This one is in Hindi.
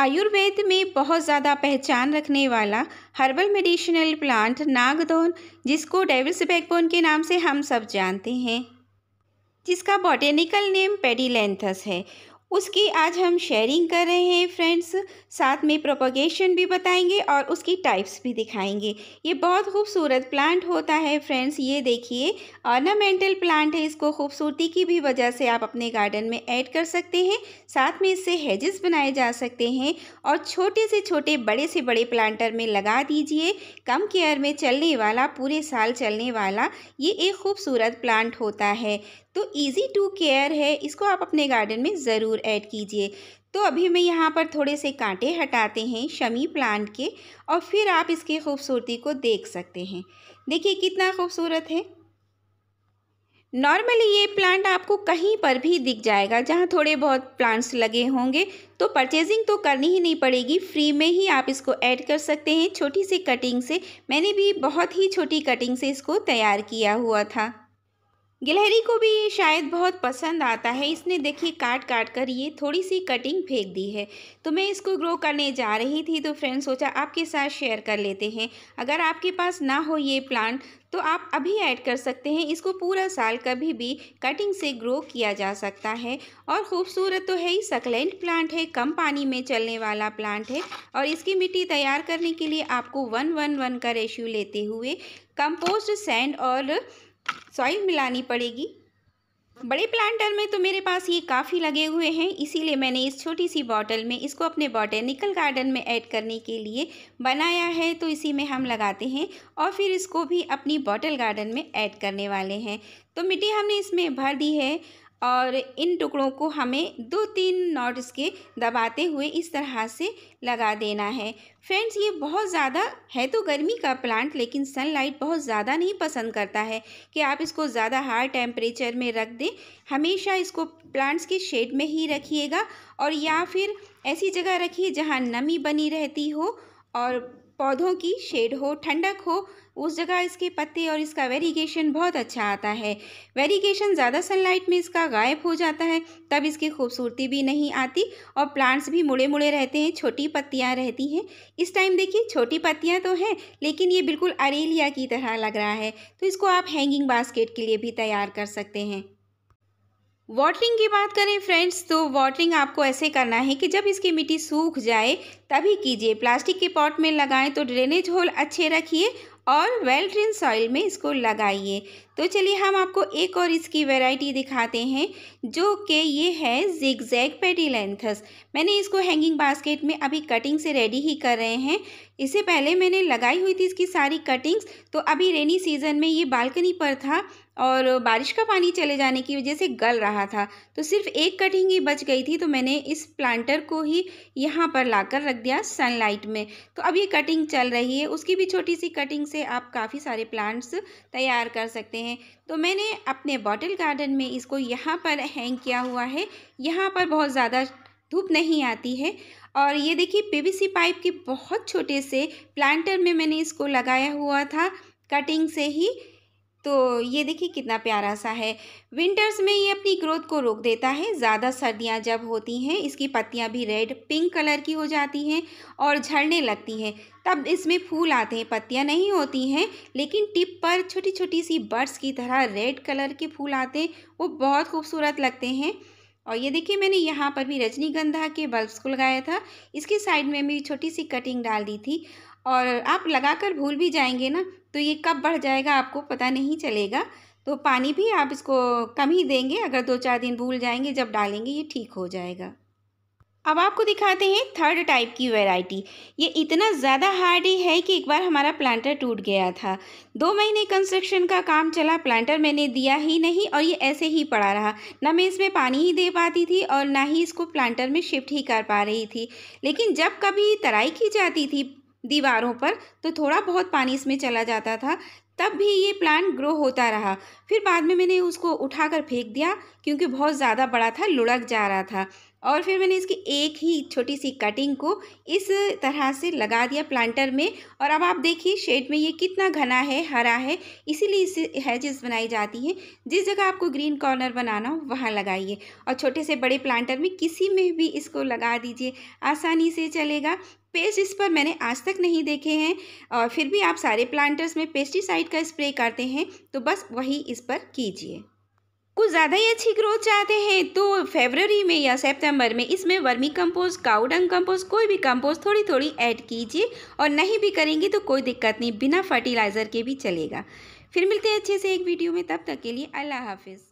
आयुर्वेद में बहुत ज़्यादा पहचान रखने वाला हर्बल मेडिसिनल प्लांट नागदौन जिसको डेविल्स बैकबोन के नाम से हम सब जानते हैं जिसका बॉटेनिकल नेम पेडिलेंथस है उसकी आज हम शेयरिंग कर रहे हैं फ्रेंड्स साथ में प्रोपोगेशन भी बताएंगे और उसकी टाइप्स भी दिखाएंगे ये बहुत खूबसूरत प्लांट होता है फ्रेंड्स ये देखिए ऑर्नामेंटल प्लांट है इसको खूबसूरती की भी वजह से आप अपने गार्डन में ऐड कर सकते हैं साथ में इससे हेजेस बनाए जा सकते हैं और छोटे से छोटे बड़े से बड़े प्लांटर में लगा दीजिए कम केयर में चलने वाला पूरे साल चलने वाला ये एक खूबसूरत प्लांट होता है तो ईजी टू केयर है इसको आप अपने गार्डन में ज़रूर ऐड कीजिए तो अभी मैं यहाँ पर थोड़े से कांटे हटाते हैं शमी प्लांट के और फिर आप इसकी खूबसूरती को देख सकते हैं देखिए कितना खूबसूरत है नॉर्मली ये प्लांट आपको कहीं पर भी दिख जाएगा जहाँ थोड़े बहुत प्लांट्स लगे होंगे तो परचेजिंग तो करनी ही नहीं पड़ेगी फ्री में ही आप इसको ऐड कर सकते हैं छोटी सी कटिंग से मैंने भी बहुत ही छोटी कटिंग से इसको तैयार किया हुआ था गिलहरी को भी ये शायद बहुत पसंद आता है इसने देखिए काट काट कर ये थोड़ी सी कटिंग फेंक दी है तो मैं इसको ग्रो करने जा रही थी तो फ्रेंड सोचा आपके साथ शेयर कर लेते हैं अगर आपके पास ना हो ये प्लांट तो आप अभी ऐड कर सकते हैं इसको पूरा साल कभी भी कटिंग से ग्रो किया जा सकता है और ख़ूबसूरत तो है ही सकलेंट प्लांट है कम पानी में चलने वाला प्लांट है और इसकी मिट्टी तैयार करने के लिए आपको वन वन वन का रेशियो लेते हुए कंपोस्ट सैंड और सॉइल मिलानी पड़ेगी बड़े प्लांटर में तो मेरे पास ये काफ़ी लगे हुए हैं इसीलिए मैंने इस छोटी सी बॉटल में इसको अपने बॉटेनिकल गार्डन में ऐड करने के लिए बनाया है तो इसी में हम लगाते हैं और फिर इसको भी अपनी बॉटल गार्डन में ऐड करने वाले हैं तो मिट्टी हमने इसमें भर दी है और इन टुकड़ों को हमें दो तीन नॉट्स के दबाते हुए इस तरह से लगा देना है फ्रेंड्स ये बहुत ज़्यादा है तो गर्मी का प्लांट लेकिन सनलाइट बहुत ज़्यादा नहीं पसंद करता है कि आप इसको ज़्यादा हाई टेम्परेचर में रख दें हमेशा इसको प्लांट्स के शेड में ही रखिएगा और या फिर ऐसी जगह रखिए जहाँ नमी बनी रहती हो और पौधों की शेड हो ठंडक हो उस जगह इसके पत्ते और इसका वेरीगेशन बहुत अच्छा आता है वेरीगेशन ज़्यादा सनलाइट में इसका गायब हो जाता है तब इसकी खूबसूरती भी नहीं आती और प्लांट्स भी मुड़े मुड़े रहते हैं छोटी पत्तियाँ रहती हैं इस टाइम देखिए छोटी पत्तियाँ तो हैं लेकिन ये बिल्कुल अरेलिया की तरह लग रहा है तो इसको आप हैंगिंग बास्केट के लिए भी तैयार कर सकते हैं वाटरिंग की बात करें फ्रेंड्स तो वाटरिंग आपको ऐसे करना है कि जब इसकी मिट्टी सूख जाए तभी कीजिए प्लास्टिक के पॉट में लगाएं तो ड्रेनेज होल अच्छे रखिए और वेल ड्रेन सॉइल में इसको लगाइए तो चलिए हम आपको एक और इसकी वैरायटी दिखाते हैं जो कि ये है जिग जैग लेंथस मैंने इसको हैंगिंग बास्केट में अभी कटिंग से रेडी ही कर रहे हैं इससे पहले मैंने लगाई हुई थी इसकी सारी कटिंग्स तो अभी रेनी सीज़न में ये बालकनी पर था और बारिश का पानी चले जाने की वजह से गल रहा था तो सिर्फ एक कटिंग ही बच गई थी तो मैंने इस प्लांटर को ही यहाँ पर लाकर रख दिया सनलाइट में तो अब ये कटिंग चल रही है उसकी भी छोटी सी कटिंग से आप काफ़ी सारे प्लांट्स तैयार कर सकते हैं तो मैंने अपने बॉटल गार्डन में इसको यहाँ पर हैंग किया हुआ है यहाँ पर बहुत ज़्यादा धूप नहीं आती है और ये देखिए पीवीसी पाइप के बहुत छोटे से प्लांटर में मैंने इसको लगाया हुआ था कटिंग से ही तो ये देखिए कितना प्यारा सा है विंटर्स में ये अपनी ग्रोथ को रोक देता है ज़्यादा सर्दियाँ जब होती हैं इसकी पत्तियाँ भी रेड पिंक कलर की हो जाती हैं और झड़ने लगती हैं तब इसमें फूल आते हैं पत्तियाँ नहीं होती हैं लेकिन टिप पर छोटी छोटी सी बर्ड्स की तरह रेड कलर के फूल आते हैं वो बहुत खूबसूरत लगते हैं और ये देखिए मैंने यहाँ पर भी रजनीगंधा के बल्ब्स को लगाया था इसके साइड में भी छोटी सी कटिंग डाल दी थी और आप लगा कर भूल भी जाएंगे ना तो ये कब बढ़ जाएगा आपको पता नहीं चलेगा तो पानी भी आप इसको कम ही देंगे अगर दो चार दिन भूल जाएंगे जब डालेंगे ये ठीक हो जाएगा अब आपको दिखाते हैं थर्ड टाइप की वैरायटी ये इतना ज़्यादा हार्डी है कि एक बार हमारा प्लांटर टूट गया था दो महीने कंस्ट्रक्शन का काम चला प्लांटर मैंने दिया ही नहीं और ये ऐसे ही पड़ा रहा ना मैं इसमें पानी ही दे पाती थी और ना ही इसको प्लांटर में शिफ्ट ही कर पा रही थी लेकिन जब कभी तराई की जाती थी दीवारों पर तो थोड़ा बहुत पानी इसमें चला जाता था तब भी ये प्लांट ग्रो होता रहा फिर बाद में मैंने उसको उठाकर फेंक दिया क्योंकि बहुत ज़्यादा बड़ा था लुढ़क जा रहा था और फिर मैंने इसकी एक ही छोटी सी कटिंग को इस तरह से लगा दिया प्लांटर में और अब आप देखिए शेड में ये कितना घना है हरा है इसीलिए इसे हैजेस बनाई जाती है जिस जगह आपको ग्रीन कॉर्नर बनाना हो वहाँ लगाइए और छोटे से बड़े प्लांटर में किसी में भी इसको लगा दीजिए आसानी से चलेगा पेस्ट इस पर मैंने आज तक नहीं देखे हैं और फिर भी आप सारे प्लांटर्स में पेस्टिसाइड का स्प्रे करते हैं तो बस वही इस पर कीजिए कुछ ज़्यादा ही अच्छी ग्रोथ चाहते हैं तो फेबररी में या सितंबर में इसमें वर्मी कंपोस्ट काउडंग कंपोस्ट कोई भी कंपोस्ट थोड़ी थोड़ी ऐड कीजिए और नहीं भी करेंगे तो कोई दिक्कत नहीं बिना फर्टिलाइज़र के भी चलेगा फिर मिलते हैं अच्छे से एक वीडियो में तब तक के लिए अल्लाह हाफिज़